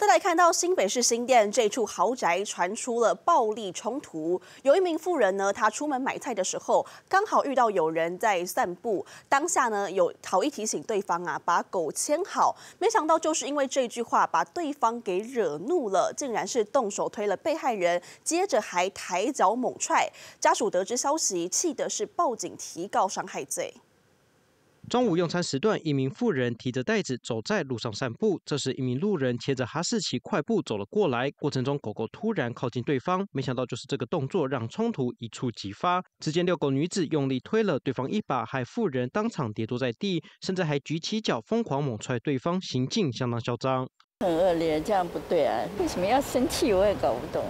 再来看到新北市新店这处豪宅传出了暴力冲突，有一名妇人呢，她出门买菜的时候，刚好遇到有人在散步，当下呢有好意提醒对方啊，把狗牵好，没想到就是因为这句话，把对方给惹怒了，竟然是动手推了被害人，接着还抬脚猛踹，家属得知消息，气的是报警提告伤害罪。中午用餐时段，一名妇人提着袋子走在路上散步。这时，一名路人牵着哈士奇快步走了过来。过程中，狗狗突然靠近对方，没想到就是这个动作让冲突一触即发。只见遛狗女子用力推了对方一把，害妇人当场跌坐在地，甚至还举起脚疯狂猛踹对方，行径相当嚣张。很恶劣，这样不对啊！为什么要生气？我也搞不懂。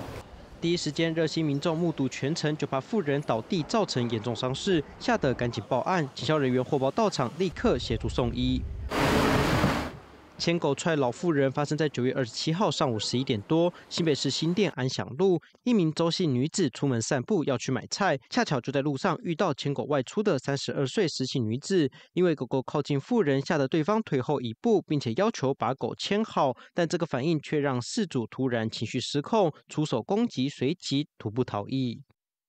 第一时间，热心民众目睹全程，就怕妇人倒地造成严重伤势，吓得赶紧报案。警消人员获报到场，立刻协助送医。牵狗踹老妇人发生在九月二十七号上午十一点多，新北市新店安享路，一名周姓女子出门散步要去买菜，恰巧就在路上遇到牵狗外出的三十二岁石姓女子，因为狗狗靠近妇人，吓得对方退后一步，并且要求把狗牵好，但这个反应却让事主突然情绪失控，出手攻击，随即徒步逃逸。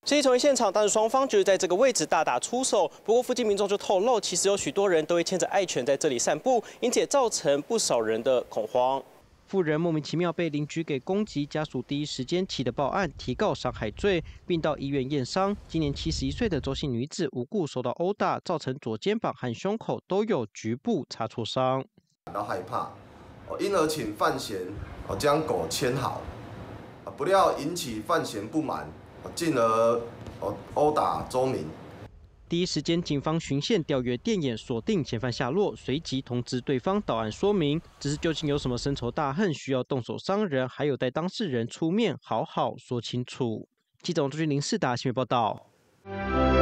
这一重现场，当时双方就是在这个位置大打出手。不过附近民众就透露，其实有许多人都会牵着爱犬在这里散步，因此也造成不少人的恐慌。妇人莫名其妙被邻居给攻击，家属第一时间起的报案，提告伤害罪，并到医院验伤。今年七十一岁的周姓女子无故受到殴打，造成左肩膀和胸口都有局部擦挫伤。感到害怕，因而请范闲将狗牵好，不料引起范闲不满。进而殴殴打周明。第一时间，警方巡线调阅电眼，锁定嫌犯下落，随即通知对方到案说明。只是究竟有什么深仇大恨，需要动手伤人，还有待当事人出面好好说清楚。记者王俊林、大达闻报道。